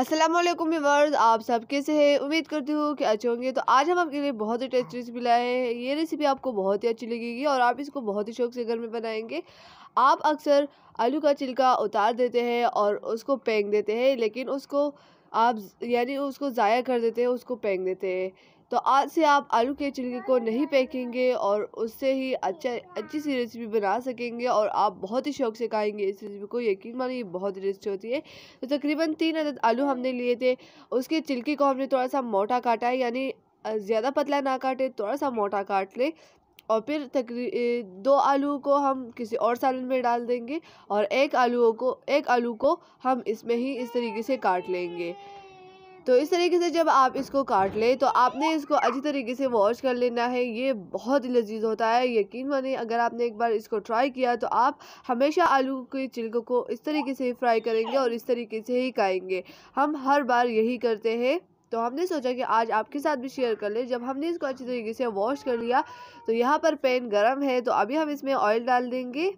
Aslam viewers आप सब कैसे हैं उम्मीद करती हूँ कि अच्छे होंगे तो आज हम आपके लिए बहुत ही टेस्टी रेसिपी लाए हैं ये रेसिपी आपको बहुत ही अच्छी लगेगी और आप इसको बहुत ही शौक से घर में बनाएंगे आप अक्सर आलू का छिलका उतार देते हैं और उसको फेंक देते हैं लेकिन उसको आप यानी उसको ज़ाया कर देते हैं उसको फेंक देते हैं तो आज से आप आलू के छिलके को नहीं फेंकेंगे और उससे ही अच्छा अच्छी सी रेसिपी बना सकेंगे और आप बहुत ही शौक से खाएंगे इस रेसिपी को यकीन मानिए बहुत टेस्टी होती है तो तकरीबन तीन अदद आलू हमने लिए थे उसके छिलके को हमने थोड़ा सा मोटा काटा है यानी ज़्यादा पतला ना काटे थोड़ा सा मोटा काट ले और फिर तकरी दो आलू को हम किसी और सालन में डाल देंगे और एक आलू को एक आलू को हम इसमें ही इस तरीके से काट लेंगे तो इस तरीके से जब आप इसको काट लें तो आपने इसको अच्छी तरीके से वॉश कर लेना है ये बहुत ही लजीज होता है यकीन माने अगर आपने एक बार इसको ट्राई किया तो आप हमेशा आलू के छिलकों को इस तरीके से ही फ्राई करेंगे और इस तरीके से ही खाएंगे हम हर बार यही करते हैं तो हमने सोचा कि आज आपके साथ भी शेयर कर ले जब हमने इसको अच्छी तरीके से वॉश कर लिया तो यहाँ पर पैन गर्म है तो अभी हम इसमें ऑयल डाल देंगे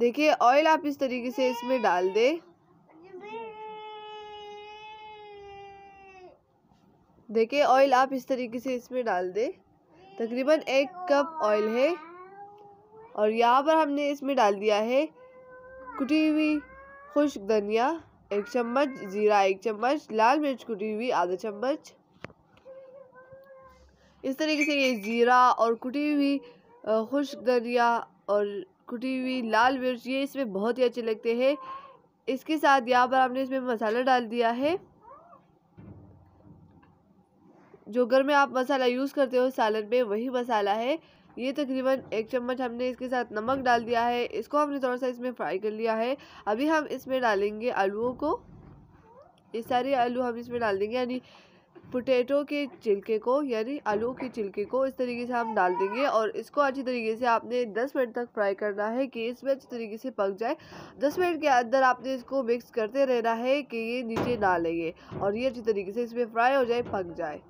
देखिए ऑयल आप इस तरीके से इसमें डाल दें देखिए ऑयल आप इस तरीके से इसमें डाल दें तकरीबन एक कप ऑयल है और यहाँ पर हमने इसमें डाल दिया है कुटी हुई खुश्क धनिया एक चम्मच ज़ीरा एक चम्मच लाल मिर्च कुटी हुई आधा चम्मच इस तरीके से ये ज़ीरा और कुटी हुई खुश्क धनिया और कुटी हुई लाल मिर्च ये इसमें बहुत ही अच्छे लगते हैं इसके साथ यहाँ पर हमने इसमें मसाला डाल दिया है जो घर में आप मसाला यूज़ करते हो सालन में वही मसाला है ये तकरीबन एक चम्मच हमने इसके साथ नमक डाल दिया है इसको हमने थोड़ा सा इसमें फ्राई कर लिया है अभी हम इसमें डालेंगे आलूओं को ये सारे आलू हम इसमें डाल देंगे यानी पोटैटो के छिलके को यानी आलू के छिलके को इस तरीके से हम डाल देंगे और इसको अच्छी तरीके से आपने 10 मिनट तक फ्राई करना है कि इसमें अच्छी तरीके से पक जाए 10 मिनट के अंदर आपने इसको मिक्स करते रहना है कि ये नीचे ना लगे और ये अच्छी तरीके से इसमें फ्राई हो जाए पक जाए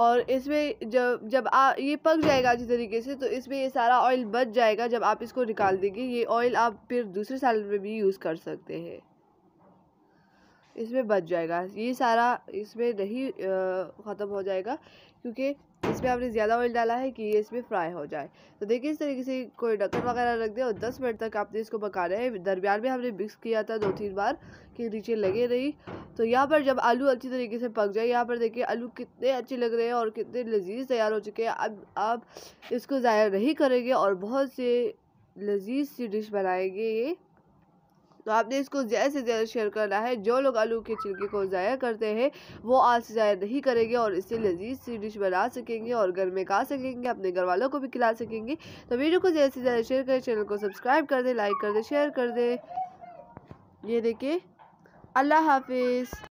और इसमें जब जब आ ये पक जाएगा अच्छी तरीके से तो इसमें ये सारा ऑयल बच जाएगा जब आप इसको निकाल देंगे ये ऑयल आप फिर दूसरे सैलड में भी यूज़ कर सकते हैं इसमें बच जाएगा ये सारा इसमें नहीं ख़त्म हो जाएगा क्योंकि इसमें आपने ज़्यादा ऑयल डाला है कि ये इसमें फ्राई हो जाए तो देखिए इस तरीके से कोई ढक्कन वगैरह रख दे और 10 मिनट तक आपने इसको पकाना है दरमियान में हमने मिक्स किया था दो तीन बार कि नीचे लगे नहीं तो यहाँ पर जब आलू अच्छी तरीके से पक जाए यहाँ पर देखिए आलू कितने अच्छे लग रहे हैं और कितने लजीज तैयार हो चुके हैं अब आप इसको ज़ाया नहीं करेंगे और बहुत से लजीज सी डिश बनाएंगे ये तो आपने इसको ज़्यादा से ज़्यादा शेयर करना है जो लोग आलू के छिलके को ज़ाया करते हैं वो आज से ज़ाया नहीं करेंगे और इससे लजीज सी डिश बना सकेंगे और घर में खा सकेंगे अपने घर वालों को भी खिला सकेंगे तो वीडियो को ज़्यादा से ज़्यादा शेयर करें चैनल को सब्सक्राइब कर दें लाइक कर दें शेयर कर दें ये देखिए अल्लाह हाफिज़